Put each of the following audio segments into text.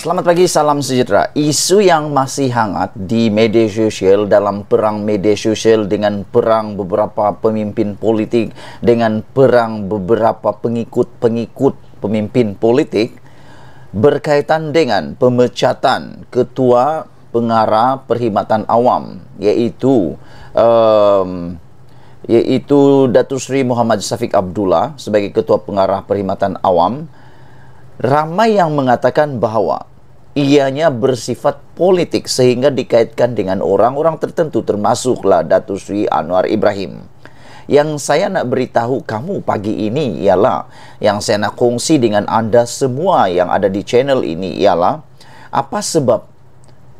Selamat pagi, salam sejahtera. Isu yang masih hangat di media sosial dalam perang media sosial dengan perang beberapa pemimpin politik dengan perang beberapa pengikut-pengikut pemimpin politik berkaitan dengan pemecatan ketua pengarah perkhidmatan awam iaitu um, iaitu Datuk Seri Muhammad Safiq Abdullah sebagai ketua pengarah perkhidmatan awam ramai yang mengatakan bahawa ianya bersifat politik sehingga dikaitkan dengan orang-orang tertentu termasuklah Datu Sri Anwar Ibrahim. Yang saya nak beritahu kamu pagi ini ialah yang saya nak kongsi dengan Anda semua yang ada di channel ini ialah apa sebab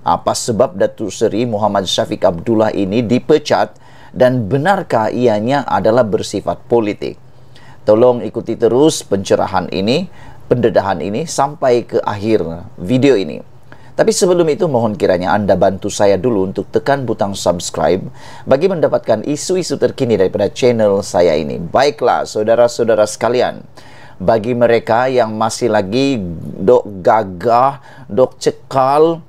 apa sebab Datu Sri Muhammad Syafiq Abdullah ini dipecat dan benarkah ianya adalah bersifat politik. Tolong ikuti terus pencerahan ini pendedahan ini sampai ke akhir video ini. Tapi sebelum itu mohon kiranya anda bantu saya dulu untuk tekan butang subscribe bagi mendapatkan isu-isu terkini daripada channel saya ini. Baiklah saudara-saudara sekalian, bagi mereka yang masih lagi dok gagah, dok cekal,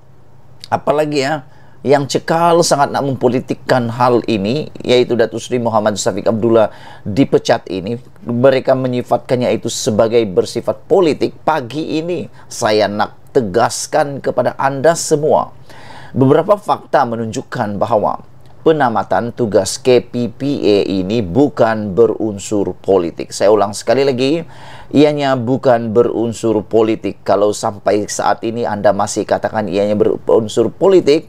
apalagi ya, yang cekal sangat nak mempolitikkan hal ini yaitu Datuk Sri Muhammad Syafiq Abdullah dipecat ini mereka menyifatkannya itu sebagai bersifat politik pagi ini saya nak tegaskan kepada anda semua beberapa fakta menunjukkan bahwa penamatan tugas KPPA ini bukan berunsur politik. Saya ulang sekali lagi, ianya bukan berunsur politik. Kalau sampai saat ini Anda masih katakan ianya berunsur politik,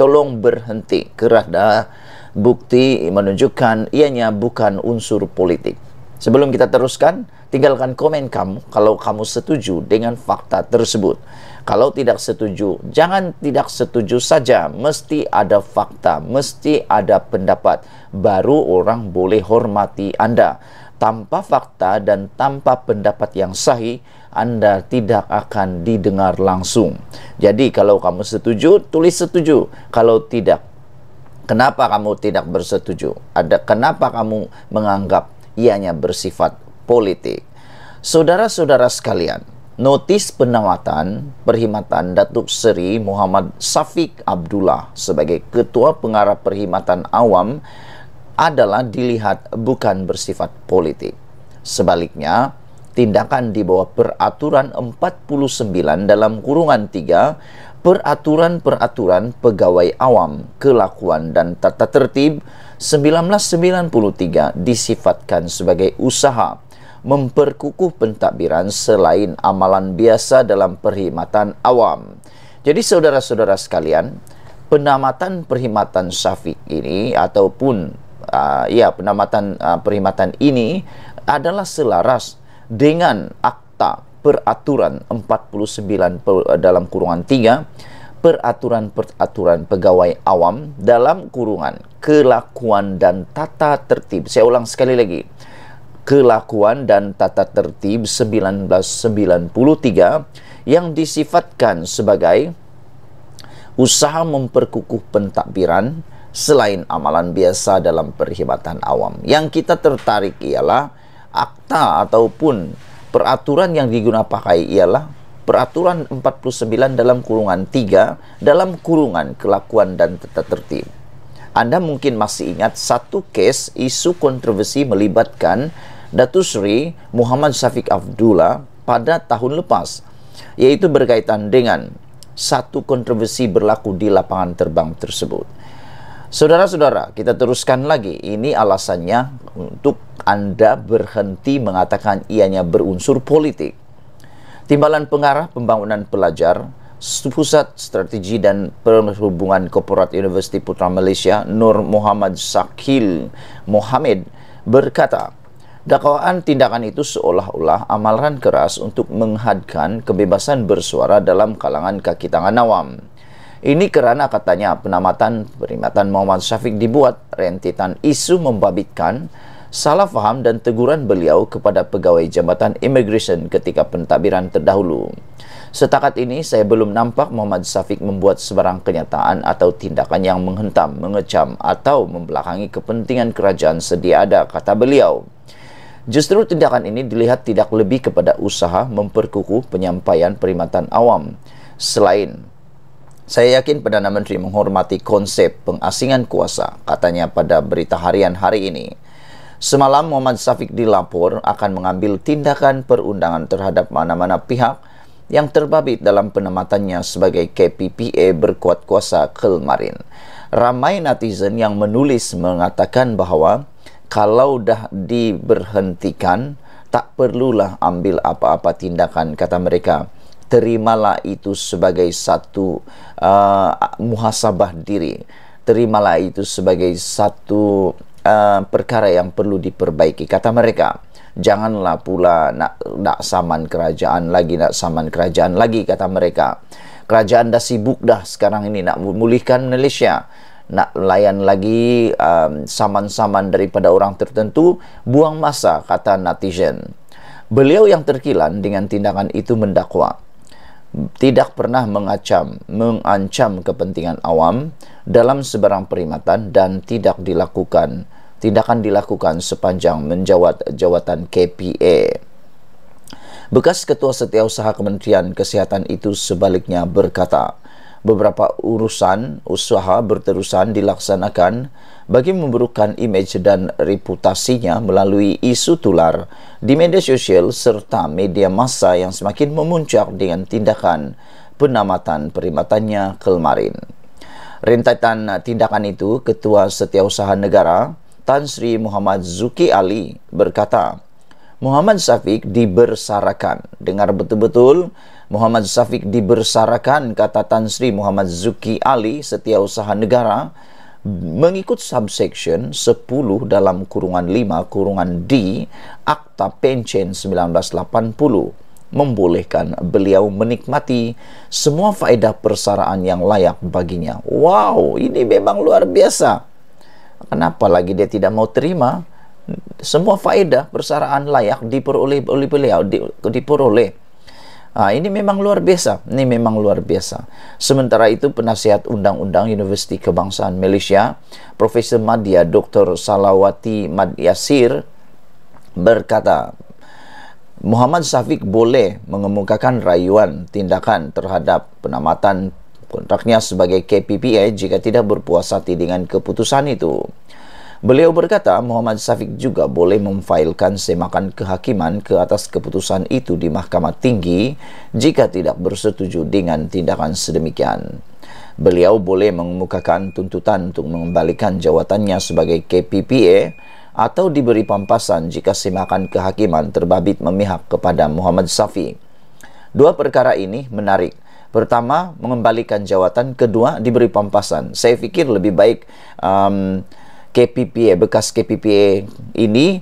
tolong berhenti kerana bukti menunjukkan ianya bukan unsur politik. Sebelum kita teruskan, tinggalkan komen kamu kalau kamu setuju dengan fakta tersebut. Kalau tidak setuju, jangan tidak setuju saja. Mesti ada fakta, mesti ada pendapat. Baru orang boleh hormati Anda. Tanpa fakta dan tanpa pendapat yang sahih, anda tidak akan didengar langsung. Jadi kalau kamu setuju, tulis setuju. Kalau tidak, kenapa kamu tidak bersetuju? Ada kenapa kamu menganggap ianya bersifat politik? Saudara-saudara sekalian, notis penawatan perkhidmatan Datuk Seri Muhammad Safiq Abdullah sebagai Ketua Pengarah Perkhidmatan Awam adalah dilihat bukan bersifat politik. Sebaliknya, tindakan di bawah peraturan 49 dalam kurungan 3 peraturan-peraturan pegawai awam kelakuan dan tata tertib 1993 disifatkan sebagai usaha memperkukuh pentadbiran selain amalan biasa dalam perkhidmatan awam. Jadi saudara-saudara sekalian, penamatan perkhidmatan syafiq ini ataupun uh, ya penamatan uh, perkhidmatan ini adalah selaras dengan akta peraturan 49 eh, dalam kurungan 3 peraturan-peraturan pegawai awam dalam kurungan kelakuan dan tata tertib. Saya ulang sekali lagi. Kelakuan dan tata tertib 1993 yang disifatkan sebagai usaha memperkukuh pentadbiran selain amalan biasa dalam perkhidmatan awam. Yang kita tertarik ialah akta ataupun peraturan yang digunakan pakai ialah peraturan 49 dalam kurungan 3 dalam kurungan kelakuan dan tata tertib. Anda mungkin masih ingat satu case isu kontroversi melibatkan Datu Sri Muhammad Syafiq Abdullah pada tahun lepas yaitu berkaitan dengan satu kontroversi berlaku di lapangan terbang tersebut. Saudara-saudara, kita teruskan lagi. Ini alasannya untuk anda berhenti mengatakan ianya berunsur politik. Timbalan Pengarah Pembangunan Pelajar, Pusat Strategi dan Perhubungan Korporat University Putra Malaysia, Nur Muhammad Sakil Mohamed berkata, Dakwaan tindakan itu seolah-olah amalan keras untuk menghadkan kebebasan bersuara dalam kalangan kaki tangan awam. Ini kerana katanya penamatan perkhidmatan Muhammad Syafiq dibuat rentetan isu membabitkan salah faham dan teguran beliau kepada pegawai Jabatan Immigration ketika pentadbiran terdahulu. Setakat ini, saya belum nampak Muhammad Safiq membuat sebarang kenyataan atau tindakan yang menghentam, mengecam atau membelakangi kepentingan kerajaan sedia ada, kata beliau. Justru tindakan ini dilihat tidak lebih kepada usaha memperkukuh penyampaian perkhidmatan awam. Selain, saya yakin Perdana Menteri menghormati konsep pengasingan kuasa, katanya pada berita harian hari ini. Semalam Muhammad Syafiq dilapor akan mengambil tindakan perundangan terhadap mana-mana pihak yang terbabit dalam penamatannya sebagai KPPA berkuat kuasa kemarin. Ramai netizen yang menulis mengatakan bahwa kalau dah diberhentikan, tak perlulah ambil apa-apa tindakan, kata mereka. Terimalah itu sebagai satu uh, muhasabah diri. Terimalah itu sebagai satu uh, perkara yang perlu diperbaiki kata mereka janganlah pula nak nak saman kerajaan lagi nak saman kerajaan lagi kata mereka kerajaan dah sibuk dah sekarang ini nak memulihkan Malaysia nak layan lagi um, saman-saman daripada orang tertentu buang masa kata netizen beliau yang terkilan dengan tindakan itu mendakwa tidak pernah mengacam, mengancam kepentingan awam dalam sebarang perimatan dan tidak dilakukan, tindakan dilakukan sepanjang menjawat jawatan KPA. Bekas Ketua Setiausaha Kementerian Kesehatan itu sebaliknya berkata, beberapa urusan usaha berterusan dilaksanakan bagi memburukkan imej dan reputasinya melalui isu tular di media sosial serta media massa yang semakin memuncak dengan tindakan penamatan perkhidmatannya kelmarin. Rentetan tindakan itu, Ketua Setiausaha Negara Tan Sri Muhammad Zuki Ali berkata, Muhammad Syafiq dibersarakan. Dengar betul-betul, Muhammad Syafiq dibersarakan kata Tan Sri Muhammad Zuki Ali, Setiausaha Negara, mengikut subsection 10 dalam kurungan 5 kurungan D Akta Pension 1980 membolehkan beliau menikmati semua faedah persaraan yang layak baginya. Wow, ini memang luar biasa. Kenapa lagi dia tidak mau terima? semua faedah persaraan layak diperoleh oleh beliau ya, di, diperoleh Nah, ini memang luar biasa. Ini memang luar biasa. Sementara itu, penasihat undang-undang Universiti Kebangsaan Malaysia, Profesor Madya Dr. Salawati Yasir berkata, Muhammad Safiq boleh mengemukakan rayuan tindakan terhadap penamatan kontraknya sebagai KPPA jika tidak berpuas hati dengan keputusan itu. Beliau berkata, Muhammad Safiq juga boleh memfailkan semakan kehakiman ke atas keputusan itu di Mahkamah Tinggi jika tidak bersetuju dengan tindakan sedemikian. Beliau boleh mengemukakan tuntutan untuk mengembalikan jawatannya sebagai KPPA atau diberi pampasan jika semakan kehakiman terbabit memihak kepada Muhammad Safiq. Dua perkara ini menarik. Pertama, mengembalikan jawatan. Kedua, diberi pampasan. Saya pikir lebih baik um, KPPA, bekas KPPA ini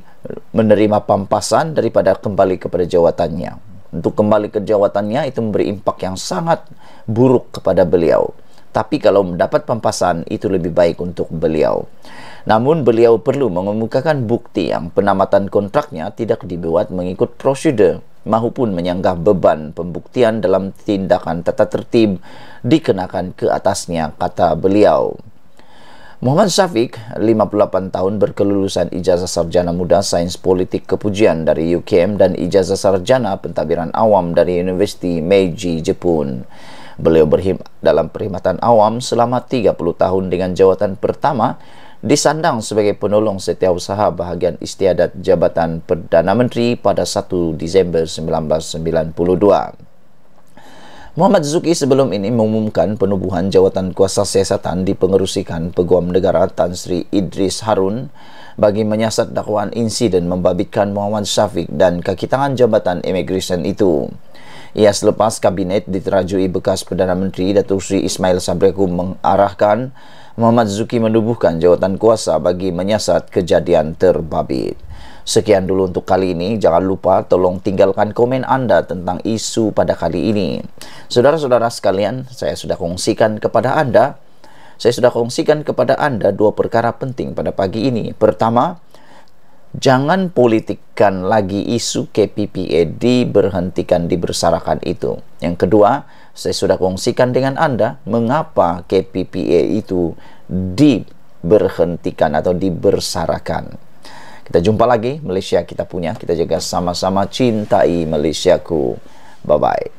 menerima pampasan daripada kembali kepada jawatannya. Untuk kembali ke jawatannya itu memberi impak yang sangat buruk kepada beliau. Tapi kalau mendapat pampasan itu lebih baik untuk beliau. Namun beliau perlu mengemukakan bukti yang penamatan kontraknya tidak dibuat mengikut prosedur maupun menyanggah beban pembuktian dalam tindakan tata tertib dikenakan ke atasnya, kata beliau. Muhammad Syafiq, 58 tahun berkelulusan ijazah sarjana muda sains politik kepujian dari UKM dan ijazah sarjana pentadbiran awam dari Universiti Meiji, Jepun. Beliau berhim dalam perkhidmatan awam selama 30 tahun dengan jawatan pertama disandang sebagai penolong setiausaha bahagian istiadat Jabatan Perdana Menteri pada 1 Disember 1992. Muhammad Zuki sebelum ini mengumumkan penubuhan jawatan kuasa siasatan dipengerusikan Peguam Negara Tan Sri Idris Harun bagi menyiasat dakwaan insiden membabitkan Muhammad Syafiq dan kakitangan jabatan immigration itu. Ia selepas kabinet diterajui bekas Perdana Menteri Datuk Sri Ismail Sabriakum mengarahkan Muhammad Zuki menubuhkan jawatan kuasa bagi menyiasat kejadian terbabit. Sekian dulu untuk kali ini. Jangan lupa tolong tinggalkan komen Anda tentang isu pada kali ini. Saudara-saudara sekalian, saya sudah kongsikan kepada Anda saya sudah kongsikan kepada Anda dua perkara penting pada pagi ini. Pertama, jangan politikkan lagi isu KPPA diberhentikan dibersarakan itu. Yang kedua, saya sudah kongsikan dengan Anda mengapa KPPA itu diberhentikan atau dibersarakan. Kita jumpa lagi Malaysia kita punya. Kita jaga sama-sama cintai Malaysiaku. Bye bye.